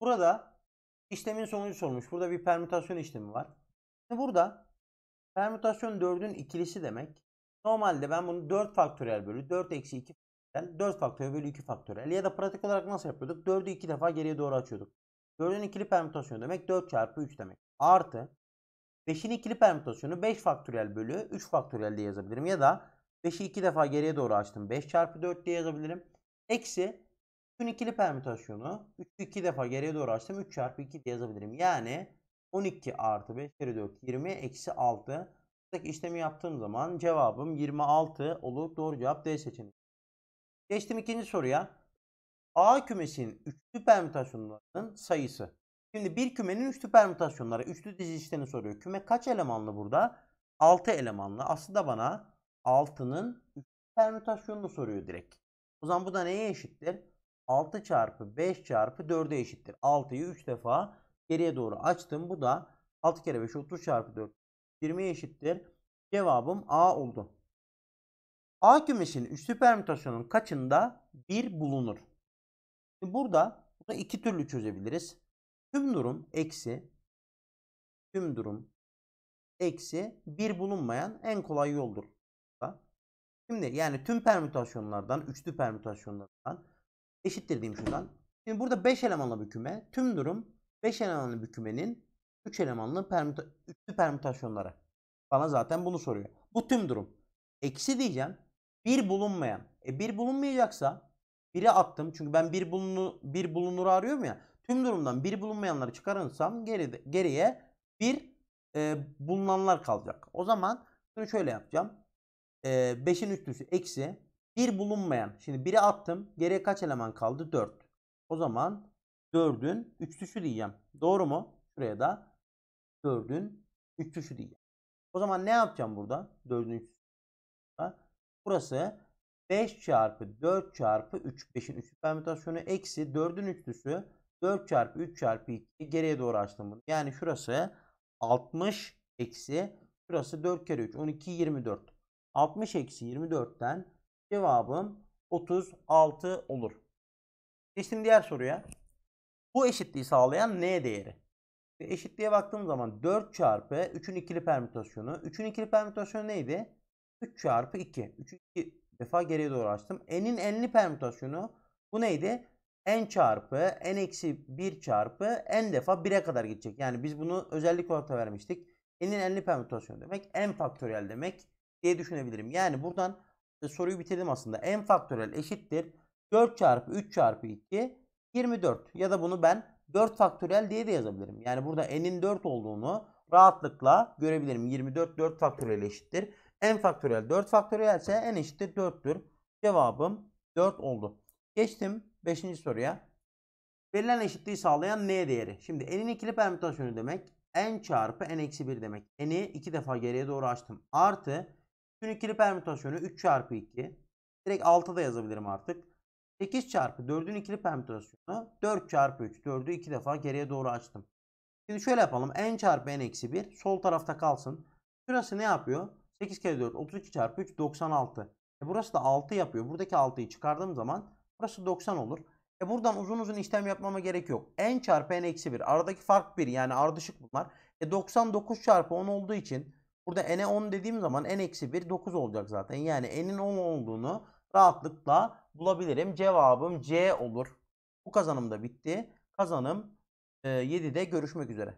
Burada işlemin sonucu sormuş. Burada bir permütasyon işlemi var. Şimdi burada permütasyon 4'ün ikilisi demek. Normalde ben bunu 4 faktöriyel bölü 4 eksi 2 faktöriyel 4 faktöriyel bölü 2 faktöriyel ya da pratik olarak nasıl yapıyorduk? 4'ü 2 defa geriye doğru açıyorduk. 4'ün ikili permütasyonu demek 4 çarpı 3 demek. Artı 5'in ikili permütasyonu 5 faktöriyel bölü 3 faktöriyel diye yazabilirim. Ya da 5'i 2 defa geriye doğru açtım. 5 çarpı 4 diye yazabilirim. Eksi Şunun ikili permütasyonu 3'ü 2 defa geriye doğru açtım. 3 çarpı 2 diye yazabilirim. Yani 12 artı 5 kere 4 20 eksi 6. Buradaki işlemi yaptığım zaman cevabım 26 olur. Doğru cevap D seçeneği. Geçtim ikinci soruya. A kümesinin üçlü permütasyonlarının sayısı. Şimdi bir kümenin üçlü permütasyonları, üçlü dizi soruyor. Küme kaç elemanlı burada? 6 elemanlı. Aslında bana 6'nın üçlü permütasyonunu soruyor direkt. O zaman bu da neye eşittir? 6 çarpı 5 çarpı 4'e eşittir. 6'yı 3 defa geriye doğru açtım. Bu da 6 kere 5 30 çarpı 4 20 eşittir. Cevabım A oldu. A kümesinin 3 süpermütasyonun kaçında 1 bulunur? Şimdi burada bunu iki türlü çözebiliriz. Tüm durum eksi tüm durum eksi 1 bulunmayan en kolay yoldur. Şimdi yani tüm permütasyonlardan, üçlü permütasyonlardan eşittir diyeyim şuradan. Şimdi burada 5 elemanlı bir küme. Tüm durum 5 elemanlı bir kümenin 3 elemanlı permüta üçlü permütasyonları. Bana zaten bunu soruyor. Bu tüm durum. Eksi diyeceğim. Bir bulunmayan. E bir bulunmayacaksa biri attım. Çünkü ben bir bulunu bir bulunuru arıyorum ya. Tüm durumdan bir bulunmayanları çıkarırsam geri, geriye bir e, bulunanlar kalacak. O zaman şunu şöyle yapacağım. E, 5'in üstlüsü eksi bir bulunmayan. Şimdi biri attım. Geriye kaç eleman kaldı? 4. O zaman 4'ün 3'lüsü diyeceğim. Doğru mu? Şuraya da 4'ün 3'lüsü diyeceğim. O zaman ne yapacağım burada? 4'ün 3'lüsü. Burası 5 çarpı 4 çarpı 3. 5'in 3 permütasyonu eksi 4'ün 3'lüsü 4 çarpı 3 çarpı 2 geriye doğru açtım bunu. Yani şurası 60 eksi şurası 4 kere 3 12 24. 60 eksi 24'ten Cevabım 36 olur. Geçtim diğer soruya. Bu eşitliği sağlayan n değeri? E eşitliğe baktığım zaman 4 çarpı 3'ün ikili permütasyonu. 3'ün ikili permütasyonu neydi? 3 çarpı 2. 3'ü 2 defa geriye doğru açtım. N'in n'li permütasyonu bu neydi? n çarpı n eksi 1 çarpı n defa 1'e kadar gidecek. Yani biz bunu özellik olarak da vermiştik. n'in n'li permütasyonu demek n faktöriyel demek diye düşünebilirim. Yani buradan soruyu bitirdim aslında. n faktörel eşittir 4 çarpı 3 çarpı 2 24 ya da bunu ben 4 faktörel diye de yazabilirim. Yani burada n'in 4 olduğunu rahatlıkla görebilirim. 24 4 faktörel eşittir. n faktörel 4 faktörel ise n eşittir 4'tür. Cevabım 4 oldu. Geçtim 5. soruya. Verilen eşitliği sağlayan n değeri. Şimdi n'in ikili permütasyonu demek n çarpı n eksi 1 demek. n'i iki defa geriye doğru açtım. Artı Şunun ikili permütasyonu 3 çarpı 2. Direkt 6 da yazabilirim artık. 8 çarpı 4'ün ikili permütasyonu 4 çarpı 3. 4'ü 2 defa geriye doğru açtım. Şimdi şöyle yapalım. n çarpı n eksi 1 sol tarafta kalsın. Şurası ne yapıyor? 8 kere 4 32 çarpı 3 96. E burası da 6 yapıyor. Buradaki 6'yı çıkardığım zaman burası 90 olur. E buradan uzun uzun işlem yapmama gerek yok. n çarpı n eksi 1. Aradaki fark 1 yani ardışık bunlar. E 99 çarpı 10 olduğu için Burada n'e 10 dediğim zaman n-1 9 olacak zaten. Yani n'in 10 olduğunu rahatlıkla bulabilirim. Cevabım C olur. Bu kazanım da bitti. Kazanım e, 7'de görüşmek üzere.